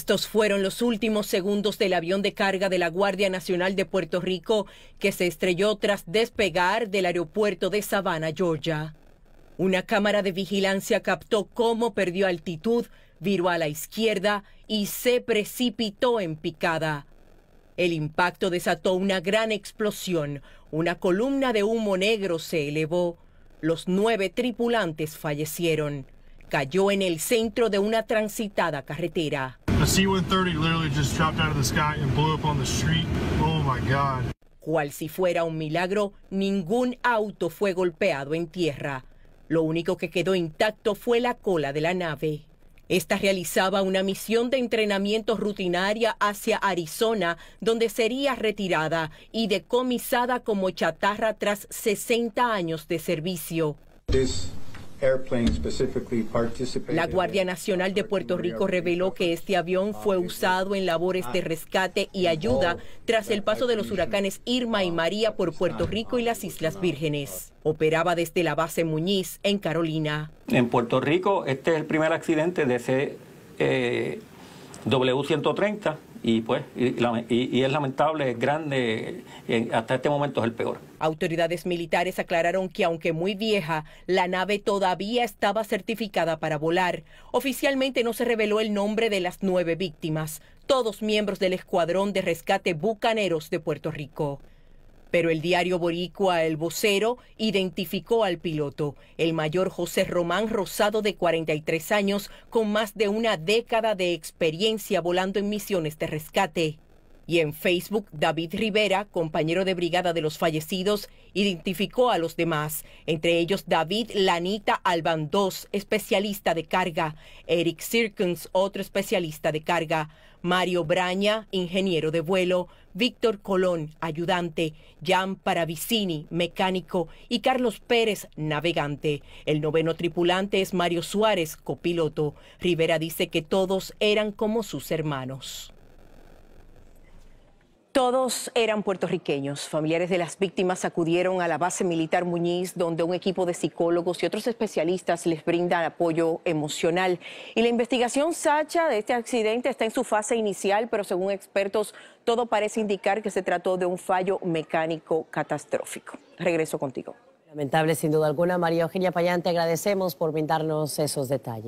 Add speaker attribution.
Speaker 1: Estos fueron los últimos segundos del avión de carga de la Guardia Nacional de Puerto Rico que se estrelló tras despegar del aeropuerto de Savannah, Georgia. Una cámara de vigilancia captó cómo perdió altitud, viró a la izquierda y se precipitó en picada. El impacto desató una gran explosión. Una columna de humo negro se elevó. Los nueve tripulantes fallecieron. Cayó en el centro de una transitada carretera. C-130 literally just dropped out of the sky and blew up on the street. Oh my God. Cual si fuera un milagro, ningún auto fue golpeado en tierra. Lo único que quedó intacto fue la cola de la nave. Esta realizaba una misión de entrenamiento rutinaria hacia Arizona, donde sería retirada y decomisada como chatarra tras 60 años de servicio. La Guardia Nacional de Puerto Rico reveló que este avión fue usado en labores de rescate y ayuda tras el paso de los huracanes Irma y María por Puerto Rico y las Islas Vírgenes. Operaba desde la base Muñiz, en Carolina.
Speaker 2: En Puerto Rico, este es el primer accidente de ese eh, W-130 y pues y, es lamentable, es grande, eh, hasta este momento es el peor.
Speaker 1: Autoridades militares aclararon que aunque muy vieja, la nave todavía estaba certificada para volar. Oficialmente no se reveló el nombre de las nueve víctimas, todos miembros del Escuadrón de Rescate Bucaneros de Puerto Rico pero el diario boricua El Vocero identificó al piloto, el mayor José Román Rosado de 43 años, con más de una década de experiencia volando en misiones de rescate. Y en Facebook, David Rivera, compañero de brigada de los fallecidos, identificó a los demás, entre ellos David Lanita Albandoz, especialista de carga, Eric Cirkins, otro especialista de carga, Mario Braña, ingeniero de vuelo, Víctor Colón, ayudante, Jan Paravicini, mecánico, y Carlos Pérez, navegante. El noveno tripulante es Mario Suárez, copiloto. Rivera dice que todos eran como sus hermanos. Todos eran puertorriqueños. Familiares de las víctimas acudieron a la base militar Muñiz, donde un equipo de psicólogos y otros especialistas les brinda apoyo emocional. Y la investigación, Sacha, de este accidente está en su fase inicial, pero según expertos, todo parece indicar que se trató de un fallo mecánico catastrófico. Regreso contigo. Lamentable, sin duda alguna. María Eugenia Payán, te agradecemos por brindarnos esos detalles.